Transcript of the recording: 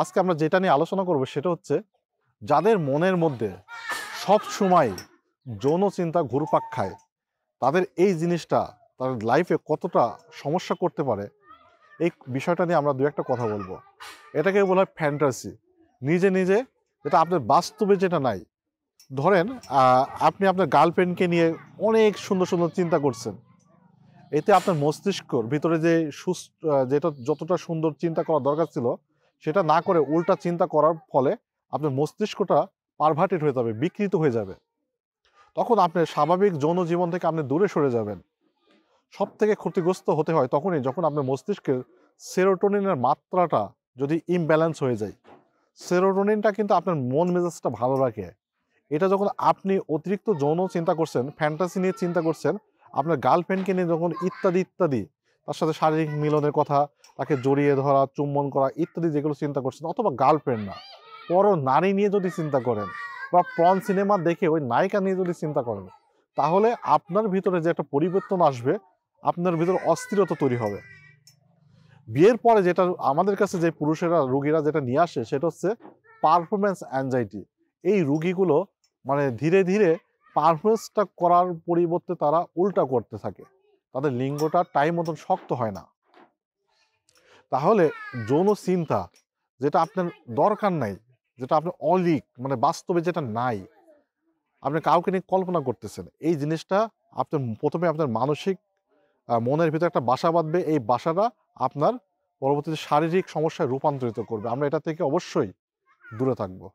আজকে আমরা যেটা নিয়ে আলোচনা করব সেটা হচ্ছে যাদের মনের মধ্যে সব সময় যৌন চিন্তা ঘুরপাক খায় তাদের এই জিনিসটা তাদের লাইফে কতটা সমস্যা করতে পারে এই বিষয়টা নিয়ে আমরা দু একটা কথা বলবো এটাকে বলা হয় ফ্যান্টাসি নিজে নিজে এটা আপনার বাস্তবে যেটা নাই ধরেন আপনি আপনার গার্লফ্রেন্ডকে নিয়ে অনেক সুন্দর সুন্দর চিন্তা করছেন এতে আপনার মস্তিষ্কর ভিতরে যে সুস্থ যেটা যতটা সুন্দর চিন্তা করা দরকার ছিল সেটা না করে উল্টা চিন্তা করার ফলে আপনার মস্তিষ্কটা পারভার্টেড হয়ে যাবে বিকৃত হয়ে যাবে তখন আপনি স্বাভাবিক যৌন জীবন থেকে আপনি দূরে সরে যাবেন সব থেকে ক্ষতিগ্রস্ত হতে হয় তখনই যখন আপনার মস্তিষ্কের সেরোটোনিনের মাত্রাটা যদি ইমব্যালেন্স হয়ে যায় সেরোটোনিনটা কিন্তু আপনার মন মেজাজটা ভালো রাখে এটা যখন আপনি অতিরিক্ত যৌন চিন্তা করছেন ফ্যান্টাসি নিয়ে চিন্তা করছেন আপনার গার্লফ্রেন্ডকে নিয়ে যখন ইত্যাদি ইত্যাদি তার সাথে শারীরিক মিলনের কথা তাকে জড়িয়ে ধরা চুম্বন করা ইত্যাদি যেগুলো চিন্তা করছেন অথবা গার্লফ্রেন্ড না বড় নারী নিয়ে যদি চিন্তা করেন বা প্রন সিনেমা দেখে ওই নায়িকা নিয়ে যদি চিন্তা করেন তাহলে আপনার ভিতরে যে একটা পরিবর্তন আসবে আপনার ভিতরে অস্থিরতা তৈরি হবে বিয়ের পরে যেটা আমাদের কাছে যে পুরুষেরা রুগীরা যেটা নিয়ে আসে সেটা হচ্ছে পারফরমেন্স অ্যাংজাইটি এই রুগীগুলো মানে ধীরে ধীরে পারফরমেন্সটা করার পরিবর্তে তারা উল্টা করতে থাকে তাদের লিঙ্গটা টাইম মতন শক্ত হয় না তাহলে যৌন চিন্তা যেটা আপনার দরকার নাই যেটা আপনার অলিক মানে বাস্তবে যেটা নাই আপনি কাউকে নিয়ে কল্পনা করতেছেন এই জিনিসটা আপনার প্রথমে আপনার মানসিক মনের ভিতরে একটা বাসা বাঁধবে এই বাসাটা আপনার পরবর্তীতে শারীরিক সমস্যায় রূপান্তরিত করবে আমরা এটা থেকে অবশ্যই দূরে থাকবো